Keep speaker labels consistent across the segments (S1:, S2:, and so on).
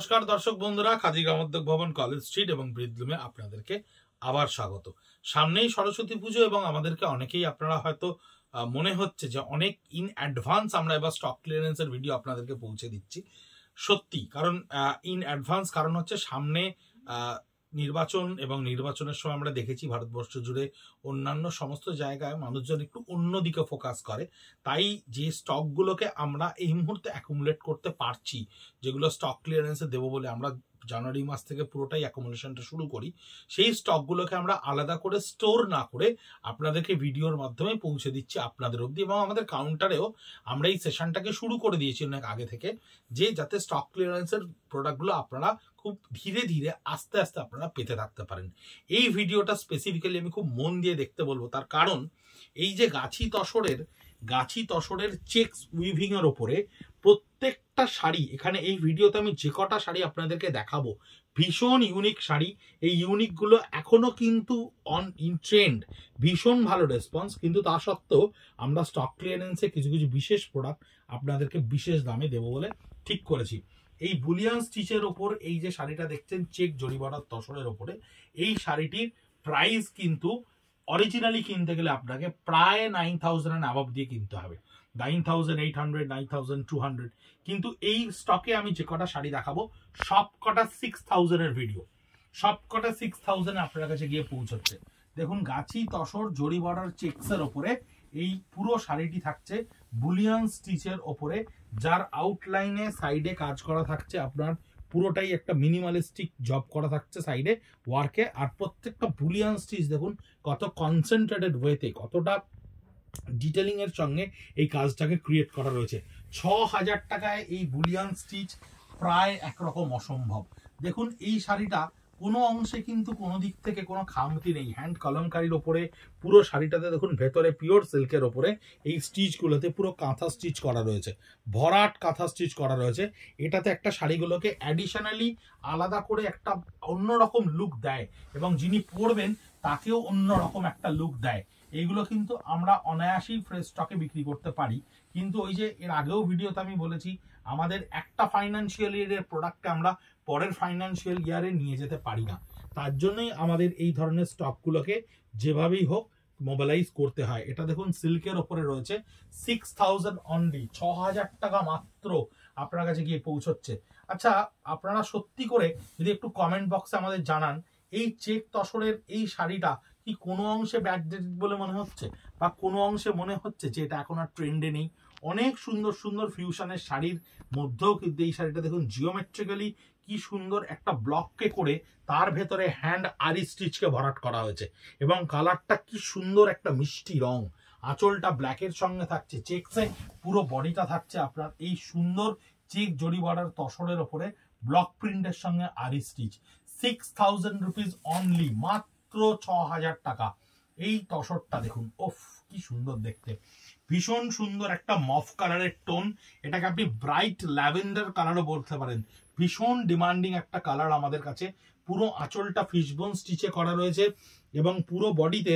S1: নমস্কার দর্শক বন্ধুরা খাদি গ্রামোদ্যোগ ভবন কলেজ স্ট্রিট এবং বৃদ্লুমে আপনাদেরকে আবার স্বাগত সামনেই সরস্বতী পুজো এবং আমাদেরকে অনেকেই আপনারা হয়তো মনে হচ্ছে যে অনেক ইন অ্যাডভান্স আমরা এবার স্টক ক্লিয়ারেন্সের ভিডিও আপনাদেরকে পৌঁছে দিচ্ছি সত্যি কারণ ইন অ্যাডভান্স কারণ হচ্ছে সামনে নির্বাচন এবং নির্বাচনের সময় আমরা দেখেছি ভারতবর্ষ জুড়ে অন্যান্য সমস্ত জায়গায় মানুষজন একটু অন্যদিকে ফোকাস করে তাই যে স্টকগুলোকে আমরা এই মুহূর্তে অ্যাকুমুলেট করতে পারছি যেগুলো স্টক ক্লিয়ারেন্সে দেবো বলে আমরা জানুয়ারি মাস থেকে পুরোটাই অ্যাকোমোডেশনটা শুরু করি সেই স্টকগুলোকে আমরা আলাদা করে স্টোর না করে আপনাদেরকে ভিডিওর মাধ্যমে পৌঁছে দিচ্ছি আপনাদের অবধি এবং আমাদের কাউন্টারেও আমরা এই সেশনটাকে শুরু করে দিয়েছি অনেক আগে থেকে যে যাতে স্টক ক্লিয়ারেন্সের প্রোডাক্টগুলো আপনারা খুব ধীরে ধীরে আস্তে আস্তে আপনারা পেতে থাকতে পারেন এই ভিডিওটা স্পেসিফিক্যালি আমি খুব মন দিয়ে দেখতে বলবো তার কারণ এই যে গাছি তসরের গাছি তসরের চেক উইভিংয়ের ওপরে প্রত্যেকটা শাড়ি এখানে এই ভিডিওতে আমি যে কটা শাড়ি আপনাদেরকে দেখাবো ভীষণ ইউনিক শাড়ি এই ইউনিকগুলো এখনও কিন্তু অন ইন ট্রেন্ড ভীষণ ভালো রেসপন্স কিন্তু তা সত্ত্বেও আমরা স্টক ক্লিয়ারেন্সে কিছু কিছু বিশেষ প্রোডাক্ট আপনাদেরকে বিশেষ দামে দেবো বলে ঠিক করেছি এই বুলিয়ান স্টিচের ওপর এই যে শাড়িটা দেখছেন চেক জরিমানার তসরের ওপরে এই শাড়িটির প্রাইস কিন্তু অরিজিনালি কিনতে গেলে আপনাকে প্রায় নাইন থাউজেন্ড অ্যাভাব দিয়ে কিনতে হবে nine thousand eight hundred nine thousand two hundred কিন্তু এই স্টকে আমি যে কটা শাড়ি দেখাবো সব কটা সিক্স থাউজেন্ডের ভিডিও সব কটা সিক্স থাউজেন্ড আপনার কাছে গিয়ে পৌঁছচ্ছে দেখুন গাছি তসর জরি বর্ডার চেক্সের ওপরে এই পুরো শাড়িটি থাকছে বুলিয়ান স্টিচের ওপরে যার আউটলাইনে সাইডে কাজ করা থাকছে আপনার পুরোটাই একটা মিনিমালিস্টিক জব করা থাকছে সাইডে ওয়ার্কে আর প্রত্যেকটা বুলিয়ান স্টিচ দেখুন কত কনসেন্ট্রেটেড ওয়েতে কতটা ডিটেলিংয়ের সঙ্গে এই কাজটাকে ক্রিয়েট করা রয়েছে ছ হাজার টাকায় এই বুলিয়ান স্টিচ প্রায় একরকম অসম্ভব দেখুন এই শাড়িটা কোনো অংশে কিন্তু কোনো দিক থেকে কোনো খামতি নেই হ্যান্ড কলমকারির ওপরে পুরো শাড়িটাতে দেখুন ভেতরে পিওর সিল্কের ওপরে এই স্টিচগুলোতে পুরো কাঁথা স্টিচ করা রয়েছে ভরাট কাঁথা স্টিচ করা রয়েছে এটাতে একটা শাড়িগুলোকে অ্যাডিশনালি আলাদা করে একটা অন্যরকম লুক দেয় এবং যিনি পরবেন তাকেও অন্যরকম একটা লুক দেয় এইগুলো কিন্তু আমরা অনায়াসেই ফ্রেশ স্টকে বিক্রি করতে পারি কিন্তু ওই যে এর আগেও ভিডিওতে আমি বলেছি আমাদের একটা ফাইন্যান্সিয়াল ইয়ারের প্রোডাক্টকে আমরা পরের ফাইন্যান্সিয়াল ইয়ারে নিয়ে যেতে পারি না তার জন্যই আমাদের এই ধরনের স্টকগুলোকে যেভাবেই হোক মোবাইলাইজ করতে হয় এটা দেখুন সিল্কের ওপরে রয়েছে সিক্স থাউজেন্ড অনলি ছ হাজার টাকা মাত্র আপনার কাছে গিয়ে পৌঁছচ্ছে আচ্ছা আপনারা সত্যি করে যদি একটু কমেন্ট বক্সে আমাদের জানান এই চেক তসরের এই শাড়িটা কি কোনো অংশে ব্যাকডেটেড বলে মনে হচ্ছে বা কোনো অংশে মনে হচ্ছে যে এটা এখন আর ট্রেন্ডে নেই অনেক সুন্দর সুন্দর ফিউশনের শাড়ির মধ্যেও কিন্তু এই শাড়িটা দেখুন জিওমেট্রিক্যালি কি সুন্দর একটা ব্লককে করে তার ভেতরে হ্যান্ড আরি স্টিচকে ভরাট করা হয়েছে এবং কালারটা কি সুন্দর একটা মিষ্টি রং আঁচলটা ব্ল্যাকের সঙ্গে থাকছে চেকসে পুরো বডিটা থাকছে আপনার এই সুন্দর চেক জড়ি বর্ডার তসরের ওপরে ব্লক প্রিন্টের সঙ্গে আরি stitch six thousand rupees only মাত্র মাত্র ছ হাজার টাকা এই তসরটা দেখুন ওফ কি সুন্দর দেখতে ভীষণ সুন্দর একটা মফ কালারের টোন এটাকে আপনি ব্রাইট ল্যাভেন্ডার কালারও বলতে পারেন ভীষণ ডিমান্ডিং একটা কালার আমাদের কাছে পুরো আঁচলটা ফিশবোন স্টিচে করা রয়েছে এবং পুরো বডিতে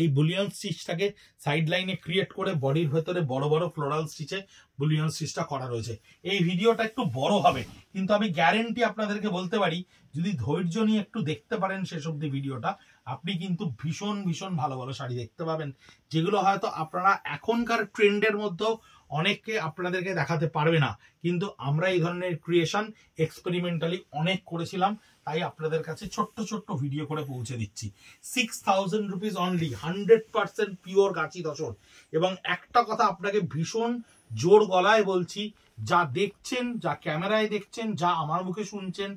S1: এই বুলিয়ন স্টিচটাকে সাইড লাইনে ক্রিয়েট করে বডির ভেতরে বড় বড় ফ্লোরাল স্টিচে বুলিয়ন স্টিচটা করা রয়েছে এই ভিডিওটা একটু বড় হবে কিন্তু আমি গ্যারেন্টি আপনাদেরকে বলতে পারি যদি ধৈর্য নিয়ে একটু দেখতে পারেন শেষ অব্দি ভিডিওটা আপনি কিন্তু ভীষণ ভীষণ ভালো ভালো শাড়ি দেখতে পাবেন যেগুলো হয়তো আপনারা এখনকার ট্রেন্ডের মধ্যেও অনেককে আপনাদেরকে দেখাতে পারবে না কিন্তু আমরা এই ধরনের ক্রিয়েশন এক্সপেরিমেন্টালি অনেক করেছিলাম তাই আপনাদের কাছে ছোট্ট ছোট্ট ভিডিও করে পৌঁছে দিচ্ছি six thousand rupees only hundred percent pure গাছি দশন এবং একটা কথা আপনাকে ভীষণ জোর গলায় বলছি যা দেখছেন যা ক্যামেরায় দেখছেন যা আমার মুখে শুনছেন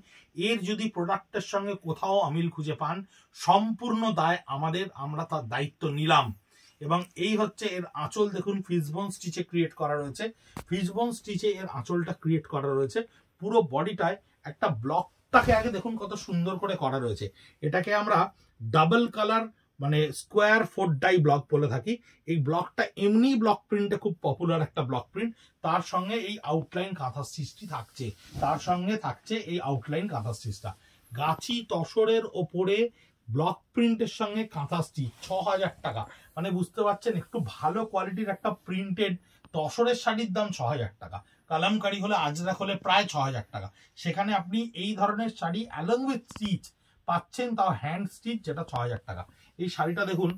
S1: এর যদি প্রোডাক্টের সঙ্গে কোথাও অমিল খুঁজে পান সম্পূর্ণ দায় আমাদের আমরা তার দায়িত্ব নিলাম এবং এই হচ্ছে এর আঁচল দেখুন ফিজবন স্টিচে ক্রিয়েট করা রয়েছে ফিজবন স্টিচে এর আঁচলটা ক্রিয়েট করা রয়েছে পুরো বডিটায় একটা ব্লক তাকে আগে দেখুন কত সুন্দর করে করা রয়েছে এটাকে আমরা ডাবল কালার মানে স্কোয়ার ফোর ডাই ব্লক বলে থাকি এই ব্লকটা এমনি ব্লক প্রিন্টে খুব পপুলার একটা ব্লক প্রিন্ট তার সঙ্গে এই আউটলাইন কাঁথা সৃষ্টি থাকছে তার সঙ্গে থাকছে এই আউটলাইন কাঁথা সৃষ্টিটা গাছি তসরের ওপরে ব্লক প্রিন্টের সঙ্গে কাঁথা স্টিচ ছ হাজার টাকা মানে বুঝতে পারছেন একটু ভালো কোয়ালিটির একটা প্রিন্টেড তসরের শাড়ির দাম ছ হাজার টাকা কালামকারি হলে আজরা হলে প্রায় ছ হাজার টাকা সেখানে আপনি এই ধরনের শাড়ি অ্যালং উইথ স্টিচ পাচ্ছেন তাও হ্যান্ড স্টিচ যেটা ছ হাজার টাকা এই শাড়িটা দেখুন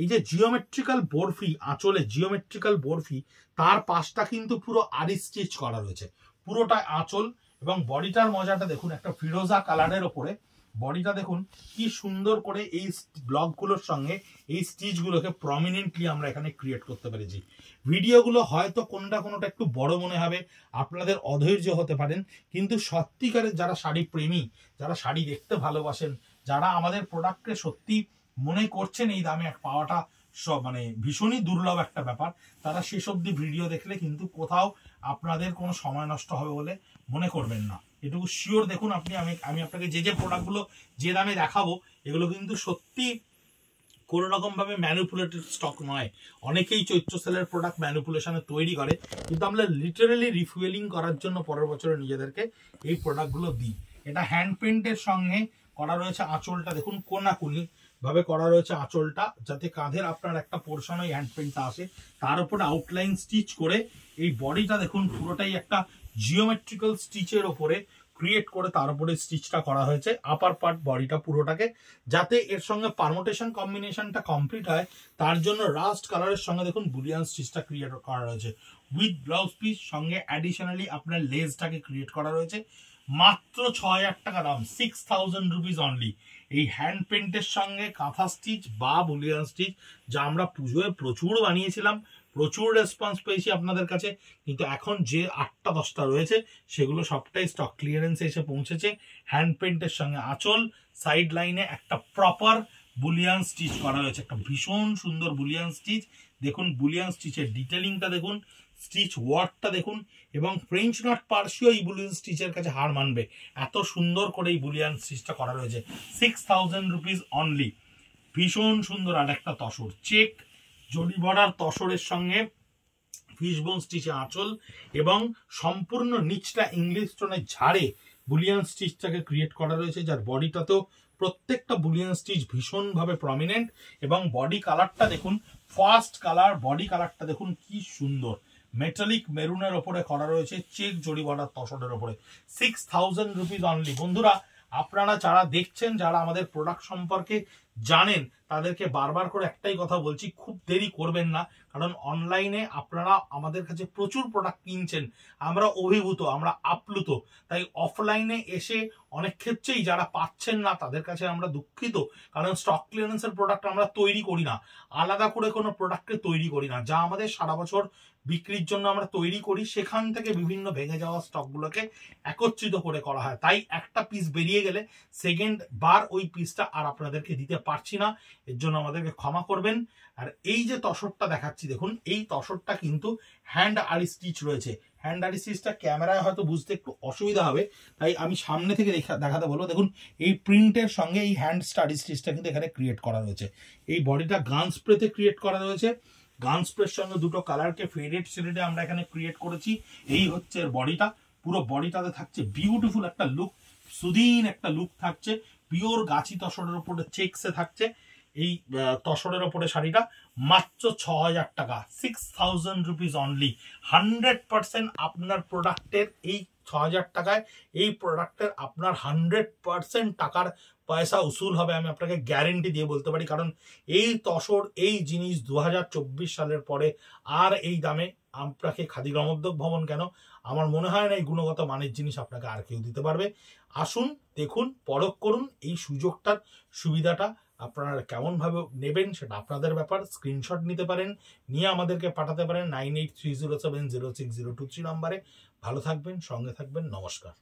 S1: এই যে জিওমেট্রিক্যাল বরফি আঁচলে জিওমেট্রিক্যাল বরফি তার পাশটা কিন্তু পুরো আরি স্টিচ করা রয়েছে পুরোটা আঁচল এবং বডিটার মজাটা দেখুন একটা ফিরোজা কালারের ওপরে বডিটা দেখুন কি সুন্দর করে এই ব্লকগুলোর সঙ্গে এই স্টিচগুলোকে প্রমিনেন্টলি আমরা এখানে ক্রিয়েট করতে পেরেছি ভিডিওগুলো হয়তো কোনটা কোনোটা একটু বড় মনে হবে আপনাদের অধৈর্য হতে পারেন কিন্তু সত্যিকারের যারা শাড়ি প্রেমী যারা শাড়ি দেখতে ভালোবাসেন যারা আমাদের প্রোডাক্টকে সত্যি মনে করছেন এই দামে এক পাওয়াটা সব মানে ভীষণই দুর্লভ একটা ব্যাপার তারা সেসব ভিডিও দেখলে কিন্তু কোথাও আপনাদের কোনো সময় নষ্ট হবে বলে মনে করবেন না এটুকু শিওর দেখুন আপনি আমি আমি আপনাকে যে যে প্রোডাক্টগুলো যে দামে দেখাবো এগুলো কিন্তু সত্যি কোনো রকমভাবে ম্যানুপুলেটেড স্টক নয় অনেকেই চৈত্র সেলের প্রোডাক্ট ম্যানুপুলেশনে তৈরি করে কিন্তু আমরা লিটারেলি রিফুয়েলিং করার জন্য পরের বছরে নিজেদেরকে এই প্রোডাক্টগুলো দিই এটা হ্যান্ড পেন্টের সঙ্গে করা রয়েছে আঁচলটা দেখুন কোনাকুনি ভাবে করা রয়েছে আঁচলটা যাতে কাঁধের আপনার একটা পোর্শন ওই হ্যান্ড পেন্টটা আসে তার উপরে আউটলাইন স্টিচ করে এই বডিটা দেখুন পুরোটাই একটা জিওমেট্রিক্যাল স্টিচের ওপরে ক্রিয়েট করে তার উপরে স্টিচটা করা হয়েছে আপার পার্ট বডিটা পুরোটাকে যাতে এর সঙ্গে পারমোটেশন কম্বিনেশনটা কমপ্লিট হয় তার জন্য রাস্ট কালারের সঙ্গে দেখুন বুলিয়ান স্টিচটা ক্রিয়েট করা রয়েছে উইথ ব্লাউজ পিস সঙ্গে অ্যাডিশনালি আপনার লেজটাকে ক্রিয়েট করা রয়েছে মাত্র ছ হাজার টাকা দাম সিক্স থাউজেন্ড রুপিস অনলি এই হ্যান্ড পেন্টের সঙ্গে কাঁথা স্টিচ বা বুলিয়ান স্টিচ যা আমরা পুজোয় প্রচুর বানিয়েছিলাম প্রচুর রেসপন্স পেয়েছি আপনাদের কাছে কিন্তু এখন যে আটটা দশটা রয়েছে সেগুলো সবটাই স্টক ক্লিয়ারেন্সে এসে পৌঁছেছে হ্যান্ড পেন্টের সঙ্গে আঁচল সাইড লাইনে একটা প্রপার বুলিয়ান স্টিচ করা হয়েছে একটা ভীষণ সুন্দর বুলিয়ান স্টিচ দেখুন বুলিয়ান স্টিচের ডিটেলিংটা দেখুন স্টিচ ওয়ার্কটা দেখুন এবং ফ্রেঞ্চ নট পার্সিও এই বুলিয়ান স্টিচের কাছে হার মানবে এত সুন্দর করে এই বুলিয়ান স্টিচটা করা রয়েছে সিক্স থাউজেন্ড রুপিস অনলি ভীষণ সুন্দর আর একটা তসর চেক জলিভরার তসরের সঙ্গে ফিশবোন স্টিচে আঁচল এবং সম্পূর্ণ নিচটা ইংলিশ টোনের ঝাড়ে বুলিয়ান স্টিচটাকে ক্রিয়েট করা রয়েছে যার বডিটা তো প্রত্যেকটা বুলিয়ান স্টিচ ভীষণভাবে প্রমিনেন্ট এবং বডি কালারটা দেখুন ফার্স্ট কালার বডি কালারটা দেখুন কি সুন্দর মেটালিক মেরুনের ওপরে করা রয়েছে চেক জড়ি বর্ডার তসরের ওপরে সিক্স থাউজেন্ড রুপিজ অনলি বন্ধুরা আপনারা যারা দেখছেন যারা আমাদের প্রোডাক্ট সম্পর্কে জানেন তাদেরকে বারবার করে একটাই কথা বলছি খুব দেরি করবেন না কারণ অনলাইনে আপনারা আমাদের কাছে প্রচুর প্রোডাক্ট কিনছেন আমরা অভিভূত আমরা আপ্লুত তাই অফলাইনে এসে অনেক ক্ষেত্রেই যারা পাচ্ছেন না তাদের কাছে আমরা দুঃখিত কারণ স্টক ক্লিয়ারেন্সের প্রোডাক্ট আমরা তৈরি করি না আলাদা করে কোনো প্রোডাক্টকে তৈরি করি না যা আমাদের সারা বছর বিক্রির জন্য আমরা তৈরি করি সেখান থেকে বিভিন্ন ভেঙে যাওয়া স্টকগুলোকে একত্রিত করে করা হয় তাই একটা পিস বেরিয়ে গেলে সেকেন্ড বার ওই পিসটা আর আপনাদেরকে দিতে পারছি না এর জন্য আমাদেরকে ক্ষমা করবেন আর এই যে তসরটা দেখাচ্ছি দেখুন এই তসরটা কিন্তু হ্যান্ড আর স্টিচ রয়েছে হ্যান্ড আর স্টিচটা ক্যামেরায় হয়তো বুঝতে একটু অসুবিধা হবে তাই আমি সামনে থেকে দেখাতে বলবো দেখুন এই প্রিন্টের সঙ্গে এই হ্যান্ড স্টাডি স্টিচটা কিন্তু এখানে ক্রিয়েট করা রয়েছে এই বডিটা গান স্প্রেতে ক্রিয়েট করা রয়েছে গান স্প্রের সঙ্গে দুটো কালারকে ফেডেড শেডে আমরা এখানে ক্রিয়েট করেছি এই হচ্ছে বডিটা পুরো বডিটাতে থাকছে বিউটিফুল একটা লুক সুদিন একটা লুক থাকছে পিওর গাছি তসরের ওপরে চেকসে থাকছে এই তসরের ওপরে শাড়িটা মাত্র ছ হাজার টাকা six thousand rupees only hundred percent আপনার প্রোডাক্টের এই ছ হাজার টাকায় এই প্রোডাক্টের আপনার হান্ড্রেড পারসেন্ট টাকার পয়সা উসুল হবে আমি আপনাকে গ্যারেন্টি দিয়ে বলতে পারি কারণ এই তসর এই জিনিস দু সালের পরে আর এই দামে আপনাকে খাদি গ্রামোদ্যোগ ভবন কেন আমার মনে হয় না এই গুণগত মানের জিনিস আপনাকে আর কেউ দিতে পারবে আসুন দেখুন পরখ করুন এই সুযোগটার সুবিধাটা আপনারা কেমনভাবে নেবেন সেটা আপনাদের ব্যাপার স্ক্রিনশট নিতে পারেন নিয়ে আমাদেরকে পাঠাতে পারেন nine eight three zero seven zero six zero two three নাম্বারে ভালো থাকবেন সঙ্গে থাকবেন নমস্কার